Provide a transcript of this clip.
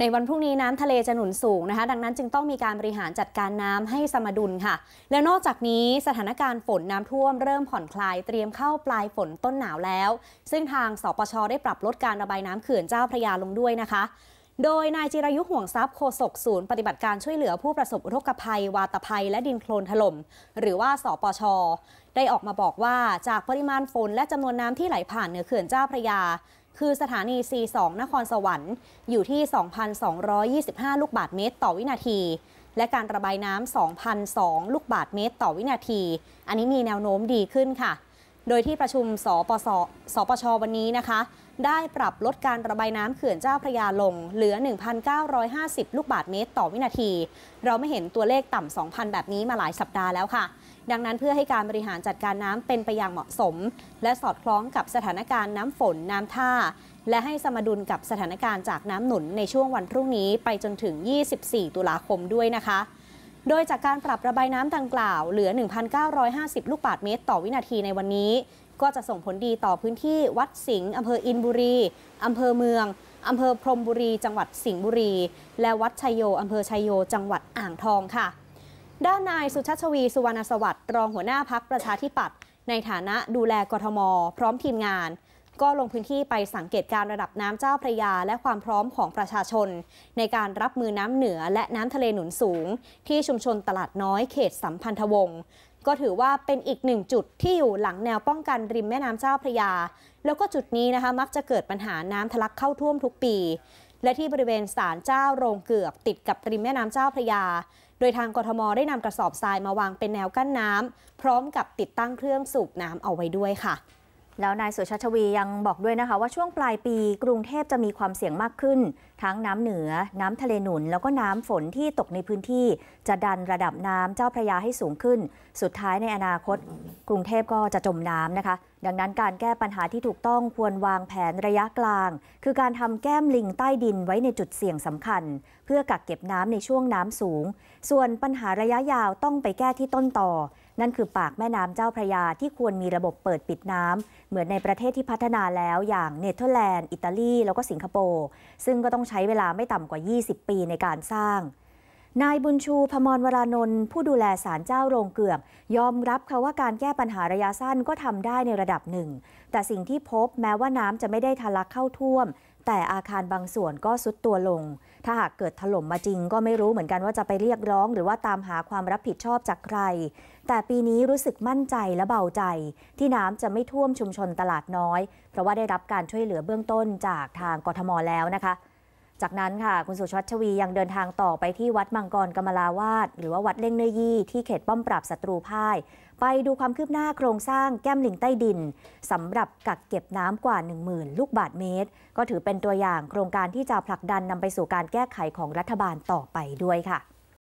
ในวันพรุ่งนี้น้ำทะเลจะหนุนสูงนะคะ ดังนั้นจึงต้องมีการบริหารจัดการน้ำให้สมดุลค่ะ และนอกจากนี้สถานการณ์ฝนน้ำท่วมเริ่มผ่อนคลายเตรียมเข้าปลายฝนต้นหนาวแล้ว ซึ่งทางสปช ได้ปรับลดการระบายน้ำเขื่อนเจ้าพระยาลงด้วยนะคะ โดยนายจิรยุห่วงทรัพย์โฆษกศูนย์ปฏิบัติการช่วยเหลือผู้ประสบอุทกภัย วาตภัย และดินโคลนถล่มหรือว่าสปช ได้ออกมาบอกว่าจากปริมาณฝนและจำนวนน้ำที่ไหลผ่านเหนือเขื่อนเจ้าพระยาคือสถานี C2 นครสวรรค์ อยู่ที่ 2,225 ลูกบาทเมตรต่อวินาที และการระบายน้ำ2,002 ลูกบาทเมตรต่อวินาที อันนี้มีแนวโน้มดีขึ้นค่ะโดยที่ประชุมสปสสปชวันนี้นะคะได้ปรับลดการระบายน้ำเขื่อนเจ้าพระยาลงเหลือ 1,950 ลูกบาทเมตรต่อวินาที เราไม่เห็นตัวเลขต่ำ 2,000 แบบนี้มาหลายสัปดาห์แล้วค่ะ ดังนั้นเพื่อให้การบริหารจัดการน้ำเป็นไปอย่างเหมาะสม และสอดคล้องกับสถานการณ์น้ำฝนน้ำท่า และให้สมดุลกับสถานการณ์จากน้ำหนุนในช่วงวันพรุ่งนี้ ไปจนถึง 24 ตุลาคมด้วยนะคะโดยจากการปรับระบายน้ำดังกล่าวเหลือ 1,950 ลูกบาศก์เมตรต่อวินาทีในวันนี้ ก็จะส่งผลดีต่อพื้นที่วัดสิงห์อำเภออินบุรีอำเภอเมืองอำเภอพรมบุรี จังหวัดสิงห์บุรี และวัดชัยโยอำเภอชัยโย จังหวัดอ่างทองค่ะ ด้านนายสุชาชวีสุวรรณสวัสดิ์รองหัวหน้าพักประชาธิปัตย์ในฐานะดูแลกทม พร้อมทีมงานก็ลงพื้นที่ไปสังเกตการระดับน้ำเจ้าพระยา และความพร้อมของประชาชน ในการรับมือน้ำเหนือและน้ำทะเลหนุนสูง ที่ชุมชนตลาดน้อยเขตสัมพันธวงศ์ ก็ถือว่าเป็นอีกหนึ่งจุดที่อยู่หลังแนวป้องกันริมแม่น้ำเจ้าพระยา แล้วก็จุดนี้นะคะ มักจะเกิดปัญหาน้ำทะลักเข้าท่วมทุกปี และที่บริเวณศาลเจ้าโรงเกือบติดกับริมแม่น้ำเจ้าพระยา โดยทางกทมได้นำกระสอบทรายมาวางเป็นแนวกั้นน้ำพร้อมกับติดตั้งเครื่องสูบน้ำเอาไว้ด้วยค่ะแล้วนายสุชาชวียังบอกด้วยนะคะว่าช่วงปลายปี กรุงเทพจะมีความเสี่ยงมากขึ้น ทั้งน้ำเหนือน้ำทะเลหนุนแล้วก็น้ำฝนที่ตกในพื้นที่จะดันระดับน้ำเจ้าพระยาให้สูงขึ้น สุดท้ายในอนาคต กรุงเทพก็จะจมน้ำนะคะ ดังนั้นการแก้ปัญหาที่ถูกต้องควรวางแผนระยะกลาง คือการทำแก้มลิงใต้ดินไว้ในจุดเสี่ยงสำาคัญ เพื่อกักเก็บน้ำาในช่วงน้ำาสูง ส่วนปัญหาระยะยาวต้องไปแก้ที่ต้นต่อนั่นคือปากแม่น้ำเจ้าพระยาที่ควรมีระบบเปิดปิดน้ำ เหมือนในประเทศที่พัฒนาแล้วอย่างเนเธอร์แลนด์อิตาลีแล้วก็สิงคโปร์ซึ่งก็ต้องใช้เวลาไม่ต่ำกว่า 20 ปีในการสร้างนายบุญชูพมรวรานนท์ผู้ดูแลศาลเจ้าโรงเกือบ ยอมรับค่ะว่าการแก้ปัญหาระยะสั้นก็ทำได้ในระดับหนึ่ง แต่สิ่งที่พบแม้ว่าน้ำจะไม่ได้ทะลักเข้าท่วม แต่อาคารบางส่วนก็ซุดตัวลง ถ้าหากเกิดถล่มมาจริงก็ไม่รู้เหมือนกันว่าจะไปเรียกร้อง หรือว่าตามหาความรับผิดชอบจากใคร แต่ปีนี้รู้สึกมั่นใจและเบาใจ ที่น้ำจะไม่ท่วมชุมชนตลาดน้อย เพราะว่าได้รับการช่วยเหลือเบื้องต้นจากทางกทมแล้วนะคะจากนั้นค่ะ คุณสุชวัชวียังเดินทางต่อไปที่วัดมังกรกมลาวาด หรือว่าวัดเล่งเนยี่ ที่เขตป้อมปราบศัตรูพ่าย ไปดูความคืบหน้าโครงสร้างแก้มลิงใต้ดินสำหรับกักเก็บน้ำกว่า 1 0,000 ลูกบาทเมตร ก็ถือเป็นตัวอย่างโครงการที่จะผลักดันนำไปสู่การแก้ไขของรัฐบาลต่อไปด้วยค่ะ